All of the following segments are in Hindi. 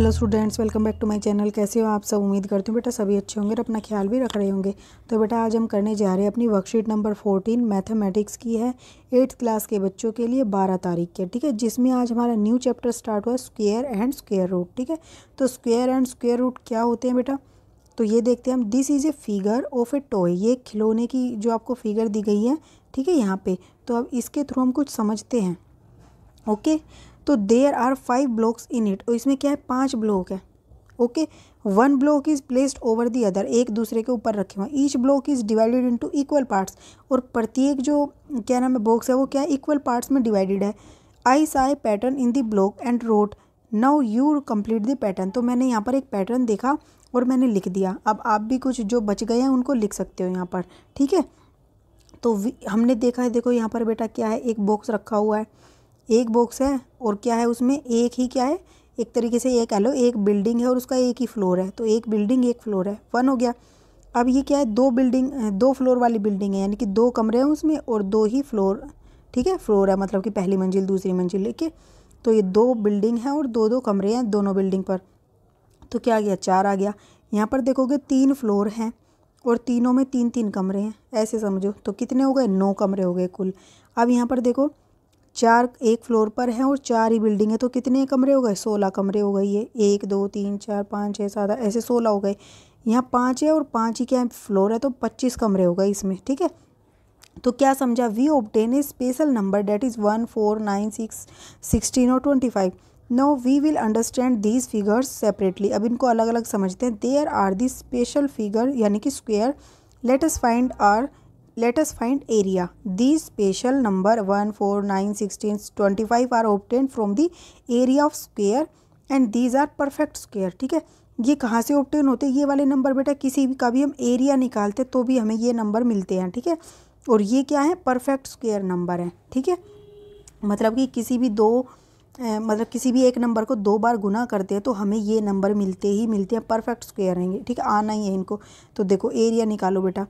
Hello students welcome back to my channel कैसे हो आप सब उम्मीद करती हूँ बेटा सभी अच्छे होंगे और अपना ख्याल भी रख रहे होंगे तो बेटा आज हम करने जा रहे हैं अपनी वर्कशीट नंबर फोर्टीन मैथमेटिक्स की है एट्थ क्लास के बच्चों के लिए बारह तारीख के ठीक है जिसमें आज हमारा न्यू चैप्टर स्टार्ट हुआ स्क्वेयर एंड स्क्वेयर रूट ठीक है तो स्क्वेयर एंड स्क्वेयर रूट क्या होते हैं बेटा तो ये देखते हैं हम this is a figure of a toy ये खिलौने की जो आपको फिगर दी गई है ठीक है यहाँ पर तो अब इसके थ्रू हम कुछ समझते हैं ओके okay? तो there are five blocks in it और इसमें क्या है पाँच ब्लॉक है okay one block is placed over the other एक दूसरे के ऊपर रखे हुए हैं each block is divided into equal parts और प्रत्येक जो क्या नाम है बॉक्स है वो क्या है इक्वल पार्ट्स में डिवाइडेड है I see pattern in the block and wrote now you complete the pattern तो मैंने यहाँ पर एक पैटर्न देखा और मैंने लिख दिया अब आप भी कुछ जो बच गए हैं उनको लिख सकते हो यहाँ पर ठीक है तो हमने देखा है देखो यहाँ पर बेटा क्या है एक बॉक्स रखा हुआ है एक बॉक्स है और क्या है उसमें एक ही क्या है एक तरीके से ये कह लो एक बिल्डिंग है और उसका एक ही फ्लोर है तो एक बिल्डिंग एक फ्लोर है वन हो गया अब ये क्या है दो बिल्डिंग दो फ्लोर वाली बिल्डिंग है यानी कि दो कमरे हैं उसमें और दो ही फ्लोर ठीक है फ्लोर है मतलब कि पहली मंजिल दूसरी मंजिल लेके तो ये दो बिल्डिंग है और दो दो कमरे हैं दोनों बिल्डिंग पर तो क्या आ गया चार आ गया यहाँ पर देखोगे तीन फ्लोर हैं और तीनों में तीन तीन कमरे हैं ऐसे समझो तो कितने हो गए नौ कमरे हो गए कुल अब यहाँ पर देखो चार एक फ्लोर पर हैं और चार ही बिल्डिंग है तो कितने कमरे हो गए सोलह कमरे हो गए ये एक दो तीन चार पाँच छः सात ऐसे सोलह हो गए यहाँ पाँच है और पाँच ही क्या फ्लोर है तो पच्चीस कमरे हो गए इसमें ठीक है तो क्या समझा we obtain a special number that is one four nine six sixteen और twenty five no we will understand these figures separately अब इनको अलग अलग समझते हैं there are the special figure यानी कि square let us find are let us find area these special number 1 4 9 16 25 are obtained from the area of square and these are perfect square ठीक है ये कहाँ से ऑप्टेन होते हैं ये वाले नंबर बेटा किसी भी का भी हम एरिया निकालते तो भी हमें ये नंबर मिलते हैं ठीक है और ये क्या है परफेक्ट स्क्वेयर नंबर है ठीक है मतलब कि किसी भी दो ए, मतलब किसी भी एक नंबर को दो बार गुना करते हैं तो हमें ये नंबर मिलते ही मिलते हैं परफेक्ट स्क्वेयर हैं ठीक है आना ही है इनको तो देखो एरिया निकालो बेटा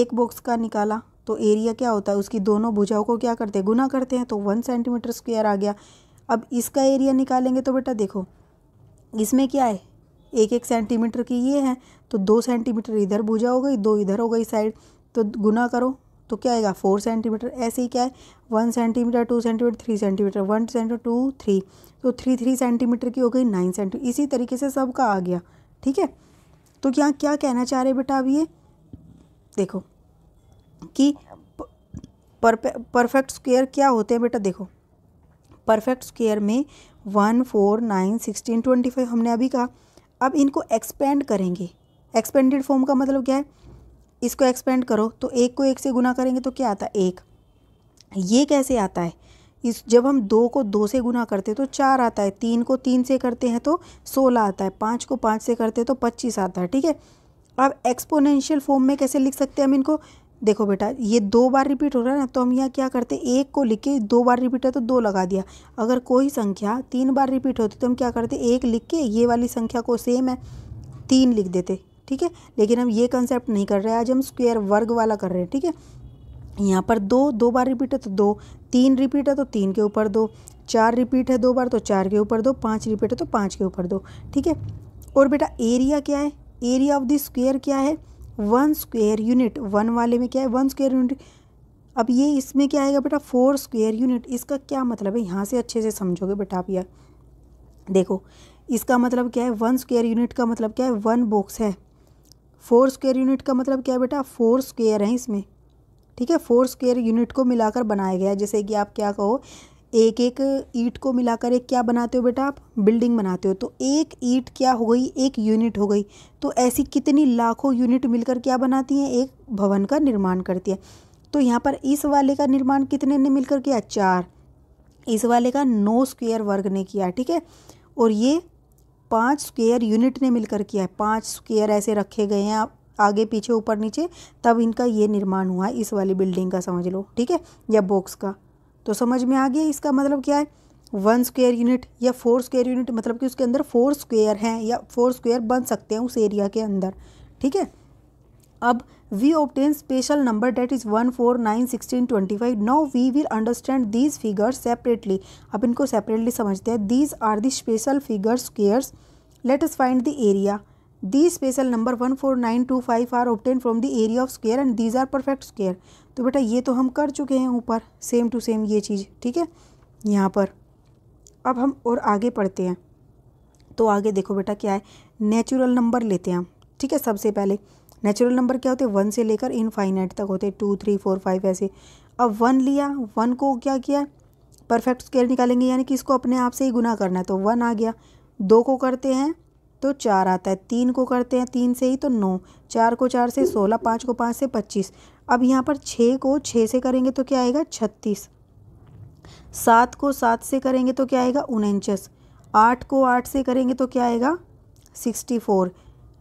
एक बॉक्स का निकाला तो एरिया क्या होता है उसकी दोनों भुजाओं को क्या करते हैं गुना करते हैं तो वन सेंटीमीटर स्क्वायर आ गया अब इसका एरिया निकालेंगे तो बेटा देखो इसमें क्या है एक एक सेंटीमीटर की ये है तो दो सेंटीमीटर इधर भुजा हो गई दो इधर हो गई साइड तो गुना करो तो क्या आएगा फोर सेंटीमीटर ऐसे ही क्या है one centimetre two centimetre three centimetre one centimetre two three तो थ्री थ्री सेंटीमीटर की हो गई नाइन सेंटीमीटर इसी तरीके से सबका आ गया ठीक है तो क्या क्या कहना चाह रहे बेटा अब ये देखो कि परफेक्ट स्क्वायर क्या होते हैं बेटा देखो परफेक्ट स्क्वायर में one four nine sixteen twenty five हमने अभी कहा अब इनको एक्सपेंड करेंगे एक्सपेंडेड फॉर्म का मतलब क्या है इसको एक्सपेंड करो तो एक को एक से गुना करेंगे तो क्या आता है एक ये कैसे आता है इस जब हम दो को दो से गुना करते हैं तो चार आता है तीन को तीन से करते हैं तो सोलह आता है पाँच को पाँच से करते हैं तो पच्चीस आता है ठीक है अब एक्सपोनेंशियल फॉर्म में कैसे लिख सकते हैं हम इनको देखो बेटा ये दो बार रिपीट हो रहा है ना तो हम यहाँ क्या करते हैं एक को लिख के दो बार रिपीट है तो दो लगा दिया अगर कोई संख्या तीन बार रिपीट होती तो हम क्या करते एक लिख के ये वाली संख्या को सेम है तीन लिख देते ठीक है लेकिन हम ये कंसेप्ट नहीं कर रहे आज हम स्क्वेयर वर्ग वाला कर रहे हैं ठीक है यहाँ पर दो दो बार रिपीट है तो दो तीन रिपीट है तो तीन के ऊपर दो चार रिपीट है दो बार तो चार के ऊपर दो पाँच रिपीट है तो पाँच के ऊपर दो ठीक है और बेटा एरिया क्या है एरिया ऑफ द स्क्वेयर क्या है वन स्क्वेयर यूनिट वन वाले में क्या है वन स्क्वेयर यूनिट अब ये इसमें क्या आएगा बेटा फोर स्क्वेयर यूनिट इसका क्या मतलब है यहाँ से अच्छे से समझोगे बेटा आप यार देखो इसका मतलब क्या है वन स्क्वेयर यूनिट का मतलब क्या है वन बॉक्स है फोर स्क्वेयर यूनिट का मतलब क्या है बेटा फोर स्क्वेयर है इसमें ठीक है फोर स्क्वेयर यूनिट को मिलाकर बनाया गया है जैसे कि आप क्या कहो एक एक ईट को मिलाकर एक क्या बनाते हो बेटा आप बिल्डिंग बनाते हो तो एक ईट क्या हो गई एक यूनिट हो गई तो ऐसी कितनी लाखों यूनिट मिलकर क्या बनाती हैं एक भवन का निर्माण करती है तो यहाँ पर इस वाले का निर्माण कितने ने मिलकर किया चार इस वाले का नौ स्क्वेयर वर्ग ने किया ठीक है और ये पाँच स्क्वेयर यूनिट ने मिलकर किया है पाँच स्क्वेयर ऐसे रखे गए हैं आप आगे पीछे ऊपर नीचे तब इनका ये निर्माण हुआ है इस वाली बिल्डिंग का समझ लो ठीक है या बॉक्स का तो समझ में आ गया इसका मतलब क्या है वन स्क्वेयर यूनिट या फोर स्क्वेयर यूनिट मतलब कि उसके अंदर फोर स्क्वेयर हैं या फोर स्क्वेयर बन सकते हैं उस एरिया के अंदर ठीक है अब we obtain special number that is one four nine sixteen twenty five now we will understand these figures separately अब इनको सेपरेटली समझते हैं these are the special figure squares let us find the area these special number one four nine two five are obtain from the area of square and these are perfect square तो बेटा ये तो हम कर चुके हैं ऊपर सेम टू सेम ये चीज़ ठीक है यहाँ पर अब हम और आगे पढ़ते हैं तो आगे देखो बेटा क्या है नेचुरल नंबर लेते हैं हम ठीक है सबसे पहले नेचुरल नंबर क्या होते हैं वन से लेकर इनफाइनाइट तक होते हैं टू थ्री फोर फाइव ऐसे अब वन लिया वन को क्या किया परफेक्ट स्केयर निकालेंगे यानी कि इसको अपने आप से ही गुना करना है तो वन आ गया दो को करते हैं तो चार आता है तीन को करते हैं तीन से ही तो नौ चार को चार से सोलह पाँच को पाँच से पच्चीस अब यहाँ पर छः को छः से करेंगे तो क्या आएगा छत्तीस सात को सात से करेंगे तो क्या आएगा उनचास आठ को आठ से करेंगे तो क्या आएगा सिक्सटी फोर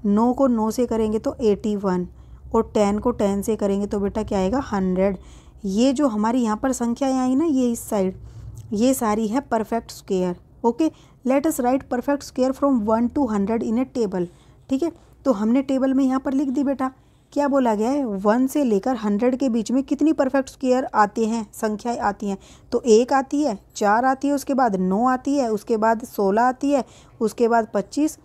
नौ को नौ से करेंगे तो एटी वन और टेन को टेन से करेंगे तो बेटा क्या आएगा हंड्रेड ये जो हमारी यहाँ पर संख्याएँ आई ना ये इस साइड ये सारी है perfect square okay let us write perfect square from one to hundred in a table ठीक है तो हमने टेबल में यहाँ पर लिख दी बेटा क्या बोला गया है वन से लेकर हंड्रेड के बीच में कितनी परफेक्ट स्क्वेयर आते हैं संख्याएं आती हैं तो एक आती है चार आती है उसके बाद नौ आती है उसके बाद सोलह आती है उसके बाद पच्चीस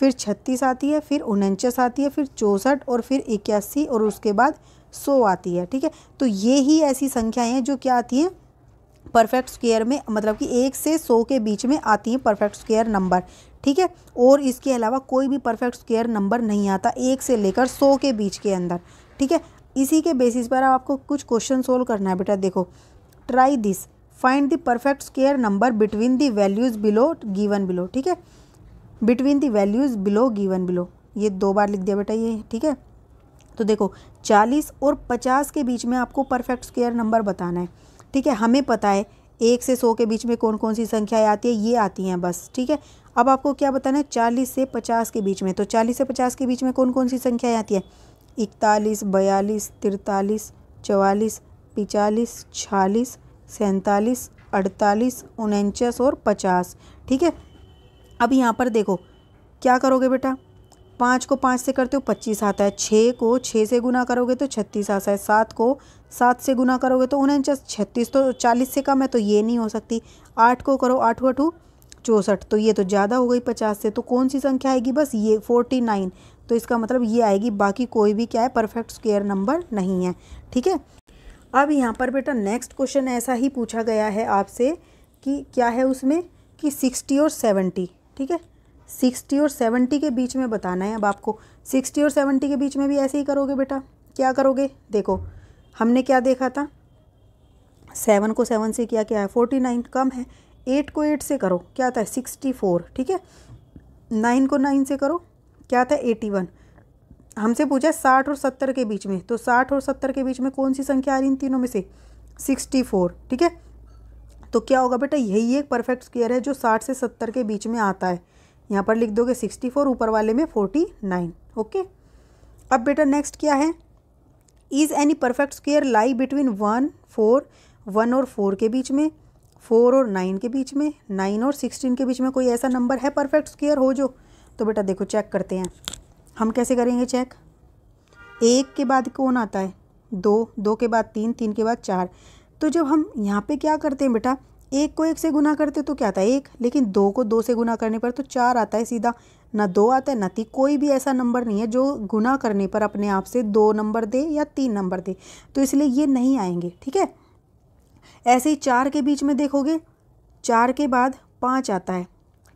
फिर छत्तीस आती है फिर उनचास आती है फिर चौंसठ और फिर इक्यासी और उसके बाद सौ आती है ठीक है तो ये ही ऐसी संख्याएँ हैं जो क्या आती हैं परफेक्ट स्क्वेयर में मतलब कि एक से सौ के बीच में आती हैं परफेक्ट स्क्वेयर नंबर ठीक है और इसके अलावा कोई भी परफेक्ट स्क्वेयर नंबर नहीं आता एक से लेकर सौ के बीच के अंदर ठीक है इसी के बेसिस पर आपको कुछ क्वेश्चन सोल्व करना है बेटा देखो try this find the perfect square number between the values below given below ठीक है between the values below given below ये दो बार लिख दिया बेटा ये ठीक है तो देखो चालीस और पचास के बीच में आपको परफेक्ट स्क्वेयर नंबर बताना है ठीक है हमें पता है एक से सौ के बीच में कौन कौन सी संख्याएं आती है ये आती हैं बस ठीक है अब आपको क्या बताना है चालीस से पचास के बीच में तो चालीस से पचास के बीच में कौन कौन सी संख्याएं आती है इकतालीस बयालीस तिरतालीस चवालीस पिचालीस छालीस सैंतालीस अड़तालीस उनचास और पचास ठीक है अब यहाँ पर देखो क्या करोगे बेटा पाँच को पाँच से करते हो पच्चीस आता है छः को छः से गुना करोगे तो छत्तीस आता है सात को सात से गुना करोगे तो उनचास छत्तीस तो चालीस से कम है तो ये नहीं हो सकती आठ को करो आठ अठू चौंसठ तो ये तो ज़्यादा हो गई पचास से तो कौन सी संख्या आएगी बस ये फोर्टी नाइन तो इसका मतलब ये आएगी बाकी कोई भी क्या है परफेक्ट स्क्वेयर नंबर नहीं है ठीक है अब यहाँ पर बेटा नेक्स्ट क्वेश्चन ऐसा ही पूछा गया है आपसे कि क्या है उसमें कि सिक्सटी और सेवेंटी ठीक है सिक्सटी और सेवेंटी के बीच में बताना है अब आपको सिक्सटी और सेवेंटी के बीच में भी ऐसे ही करोगे बेटा क्या करोगे देखो हमने क्या देखा था सेवन को सेवन से किया क्या है फोर्टी नाइन कम है एट को एट से करो क्या आता है सिक्सटी फोर ठीक है नाइन को नाइन से करो क्या था एटी वन हमसे पूछा साठ और सत्तर के बीच में तो साठ और सत्तर के बीच में कौन सी संख्या आ रही इन तीनों में से सिक्सटी फोर ठीक है तो क्या होगा बेटा यही एक परफेक्ट स्क्वेयर है जो साठ से सत्तर के बीच में आता है यहाँ पर लिख दोगे सिक्सटी फोर ऊपर वाले में 49 नाइन ओके अब बेटा नेक्स्ट क्या है is any perfect square lie between one four one और फोर के बीच में फोर और नाइन के बीच में नाइन और सिक्सटीन के बीच में कोई ऐसा नंबर है परफेक्ट स्क्वेयर हो जो तो बेटा देखो चेक करते हैं हम कैसे करेंगे चेक एक के बाद कौन आता है दो दो के बाद तीन तीन के बाद चार तो जब हम यहाँ पे क्या करते हैं बेटा एक को एक से गुना करते तो क्या आता है एक लेकिन दो को दो से गुना करने पर तो चार आता है सीधा ना दो आता है ना तीन कोई भी ऐसा नंबर नहीं है जो गुना करने पर अपने आप से दो नंबर दे या तीन नंबर दे तो इसलिए ये नहीं आएंगे ठीक है ऐसे ही चार के बीच में देखोगे चार के बाद पाँच आता है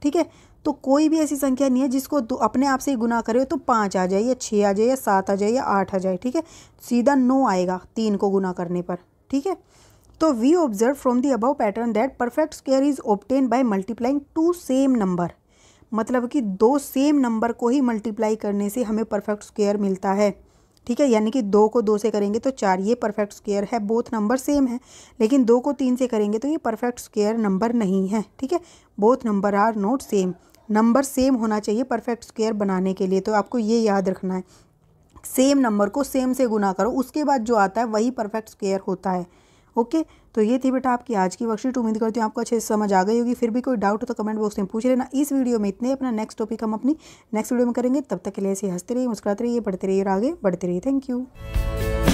ठीक है तो कोई भी ऐसी संख्या नहीं है जिसको अपने आप से गुना करे तो पाँच आ जाए या छः आ जाए या सात आ जाए या आठ आ जाए ठीक है सीधा नौ आएगा तीन को गुना करने पर ठीक है तो we observe from the above pattern that perfect square is obtain by multiplying two same number मतलब कि दो सेम नंबर को ही मल्टीप्लाई करने से हमें परफेक्ट स्क्वेयर मिलता है ठीक है यानी कि दो को दो से करेंगे तो चार ये परफेक्ट स्क्वेयर है बोथ नंबर सेम है लेकिन दो को तीन से करेंगे तो ये परफेक्ट स्क्वेयर नंबर नहीं है ठीक है both number are not same number same होना चाहिए परफेक्ट स्क्वेयर बनाने के लिए तो आपको ये याद रखना है सेम नंबर को सेम से गुना करो उसके बाद जो आता है वही परफेक्ट स्क्वेयर होता है ओके तो ये थी बेटा आपकी आज की वर्कशीट उम्मीद करती हूँ आपको अच्छे से समझ आ गई होगी फिर भी कोई डाउट हो तो कमेंट बॉक्स में पूछ लेना इस वीडियो में इतने अपना नेक्स्ट टॉपिक हम अपनी नेक्स्ट वीडियो में करेंगे तब तक के लिए ऐसे हंसते रहिए मुस्कुराते रहिए पढ़ते रहिए और आगे बढ़ते रहिए थैंक यू